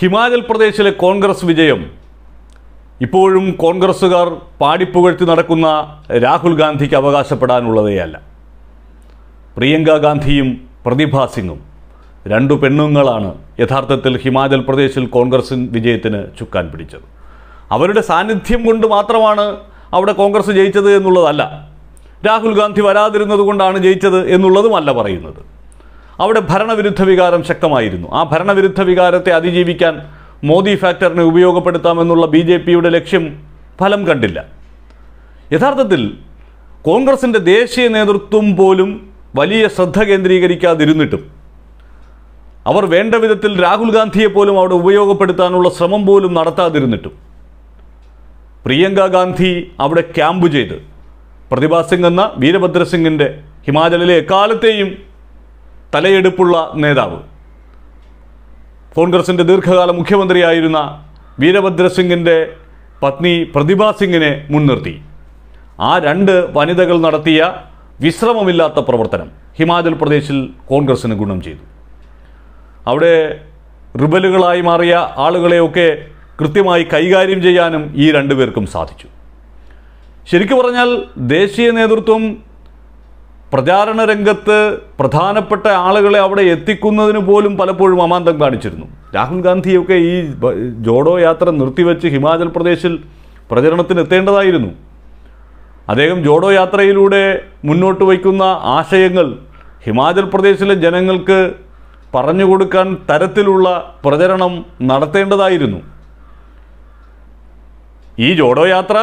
ഹിമാചൽ പ്രദേശിലെ കോൺഗ്രസ് വിജയം ഇപ്പോഴും കോൺഗ്രസ്സുകാർ പാടിപ്പുകഴ്ത്തി നടക്കുന്ന രാഹുൽ ഗാന്ധിക്ക് അവകാശപ്പെടാനുള്ളതേയല്ല പ്രിയങ്ക ഗാന്ധിയും പ്രതിഭ സിംഗും രണ്ടു പെണ്ണുങ്ങളാണ് യഥാർത്ഥത്തിൽ ഹിമാചൽ പ്രദേശിൽ കോൺഗ്രസിൻ വിജയത്തിന് ചുക്കാൻ പിടിച്ചത് അവരുടെ സാന്നിധ്യം കൊണ്ട് മാത്രമാണ് അവിടെ കോൺഗ്രസ് ജയിച്ചത് എന്നുള്ളതല്ല രാഹുൽ ഗാന്ധി വരാതിരുന്നത് കൊണ്ടാണ് ജയിച്ചത് എന്നുള്ളതുമല്ല പറയുന്നത് അവിടെ ഭരണവിരുദ്ധ വികാരം ശക്തമായിരുന്നു ആ ഭരണവിരുദ്ധ വികാരത്തെ അതിജീവിക്കാൻ മോദി ഫാക്ടറിനെ ഉപയോഗപ്പെടുത്താമെന്നുള്ള ബി ജെ പിയുടെ ലക്ഷ്യം ഫലം കണ്ടില്ല യഥാർത്ഥത്തിൽ കോൺഗ്രസിൻ്റെ ദേശീയ നേതൃത്വം പോലും വലിയ ശ്രദ്ധ കേന്ദ്രീകരിക്കാതിരുന്നിട്ടും അവർ വേണ്ട വിധത്തിൽ രാഹുൽ ഗാന്ധിയെ പോലും അവിടെ ഉപയോഗപ്പെടുത്താനുള്ള ശ്രമം പോലും നടത്താതിരുന്നിട്ടും പ്രിയങ്ക ഗാന്ധി അവിടെ ക്യാമ്പ് ചെയ്ത് പ്രതിഭാസിംഗ് എന്ന വീരഭദ്രസിംഗിൻ്റെ ഹിമാചലിലെ എക്കാലത്തെയും തലയെടുപ്പുള്ള നേതാവ് കോൺഗ്രസിൻ്റെ ദീർഘകാല മുഖ്യമന്ത്രിയായിരുന്ന വീരഭദ്ര പത്നി പ്രതിഭ സിംഗിനെ മുൻനിർത്തി ആ രണ്ട് വനിതകൾ നടത്തിയ വിശ്രമമില്ലാത്ത പ്രവർത്തനം ഹിമാചൽ പ്രദേശിൽ കോൺഗ്രസ്സിന് ഗുണം ചെയ്തു അവിടെ റിബലുകളായി മാറിയ ആളുകളെയൊക്കെ കൃത്യമായി കൈകാര്യം ചെയ്യാനും ഈ രണ്ടുപേർക്കും സാധിച്ചു ശരിക്കു പറഞ്ഞാൽ ദേശീയ നേതൃത്വം പ്രചാരണ രംഗത്ത് പ്രധാനപ്പെട്ട ആളുകളെ അവിടെ എത്തിക്കുന്നതിന് പോലും പലപ്പോഴും അമാന്തം കാണിച്ചിരുന്നു രാഹുൽ ഗാന്ധിയൊക്കെ ഈ ജോഡോ യാത്ര നിർത്തിവെച്ച് ഹിമാചൽ പ്രദേശിൽ പ്രചരണത്തിന് എത്തേണ്ടതായിരുന്നു അദ്ദേഹം ജോഡോ യാത്രയിലൂടെ മുന്നോട്ട് വയ്ക്കുന്ന ആശയങ്ങൾ ഹിമാചൽ പ്രദേശിലെ ജനങ്ങൾക്ക് പറഞ്ഞു കൊടുക്കാൻ തരത്തിലുള്ള പ്രചരണം നടത്തേണ്ടതായിരുന്നു ഈ ജോഡോ യാത്ര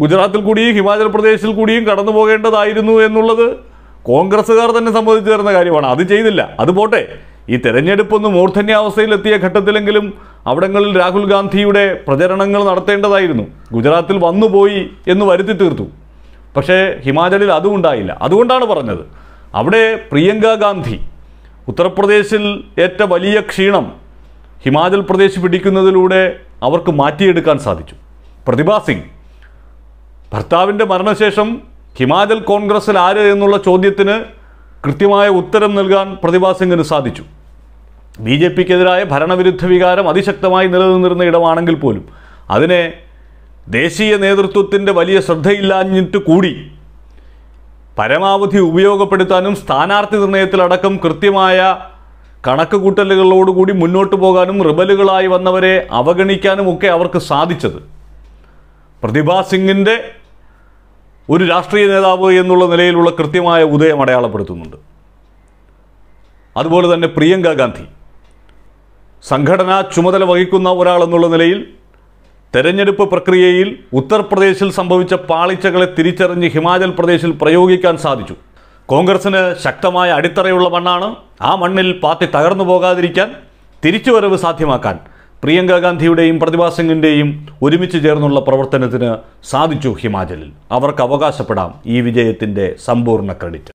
ഗുജറാത്തിൽ കൂടിയും ഹിമാചൽ പ്രദേശിൽ കൂടിയും കടന്നു പോകേണ്ടതായിരുന്നു എന്നുള്ളത് കോൺഗ്രസ്സുകാർ തന്നെ സംബന്ധിച്ചു തരുന്ന കാര്യമാണ് അത് ചെയ്തില്ല അത് പോട്ടെ ഈ തെരഞ്ഞെടുപ്പൊന്ന് മൂർധന്യാവസ്ഥയിലെത്തിയ ഘട്ടത്തിലെങ്കിലും അവിടങ്ങളിൽ രാഹുൽ ഗാന്ധിയുടെ പ്രചരണങ്ങൾ നടത്തേണ്ടതായിരുന്നു ഗുജറാത്തിൽ വന്നുപോയി എന്ന് വരുത്തി തീർത്തു പക്ഷേ ഹിമാചലിൽ അതും ഉണ്ടായില്ല അതുകൊണ്ടാണ് പറഞ്ഞത് അവിടെ പ്രിയങ്ക ഗാന്ധി ഉത്തർപ്രദേശിൽ ഏറ്റ വലിയ ക്ഷീണം ഹിമാചൽ പ്രദേശ് പിടിക്കുന്നതിലൂടെ അവർക്ക് മാറ്റിയെടുക്കാൻ സാധിച്ചു പ്രതിഭാ സിംഗ് ഭർത്താവിൻ്റെ മരണശേഷം ഹിമാചൽ കോൺഗ്രസ്സിൽ ആര് എന്നുള്ള ചോദ്യത്തിന് കൃത്യമായ ഉത്തരം നൽകാൻ പ്രതിഭാസിംഗിന് സാധിച്ചു ബി ജെ പിക്കെതിരായ ഭരണവിരുദ്ധ വികാരം അതിശക്തമായി നിലനിന്നിരുന്ന ഇടമാണെങ്കിൽ പോലും അതിനെ ദേശീയ നേതൃത്വത്തിൻ്റെ വലിയ ശ്രദ്ധയില്ലാഞ്ഞിട്ട് കൂടി പരമാവധി ഉപയോഗപ്പെടുത്താനും സ്ഥാനാർത്ഥി നിർണയത്തിലടക്കം കൃത്യമായ കണക്ക് കൂട്ടലുകളോടുകൂടി മുന്നോട്ട് പോകാനും റിബലുകളായി വന്നവരെ അവഗണിക്കാനും ഒക്കെ അവർക്ക് സാധിച്ചത് പ്രതിഭാസിംഗിൻ്റെ ഒരു രാഷ്ട്രീയ നേതാവ് എന്നുള്ള നിലയിലുള്ള കൃത്യമായ ഉദയം അടയാളപ്പെടുത്തുന്നുണ്ട് അതുപോലെ തന്നെ പ്രിയങ്ക ഗാന്ധി സംഘടനാ ചുമതല വഹിക്കുന്ന ഒരാളെന്നുള്ള നിലയിൽ തെരഞ്ഞെടുപ്പ് പ്രക്രിയയിൽ ഉത്തർപ്രദേശിൽ സംഭവിച്ച പാളിച്ചകളെ തിരിച്ചറിഞ്ഞ് ഹിമാചൽ പ്രദേശിൽ പ്രയോഗിക്കാൻ സാധിച്ചു കോൺഗ്രസിന് ശക്തമായ അടിത്തറയുള്ള മണ്ണാണ് ആ മണ്ണിൽ പാർട്ടി തകർന്നു പോകാതിരിക്കാൻ തിരിച്ചുവരവ് സാധ്യമാക്കാൻ പ്രിയങ്കാ ഗാന്ധിയുടെയും പ്രതിഭാ സിംഗിൻ്റെയും ഒരുമിച്ച് ചേർന്നുള്ള പ്രവർത്തനത്തിന് സാധിച്ചു ഹിമാചലിൽ അവർക്ക് അവകാശപ്പെടാം ഈ വിജയത്തിൻ്റെ സമ്പൂർണ്ണ ക്രെഡിറ്റ്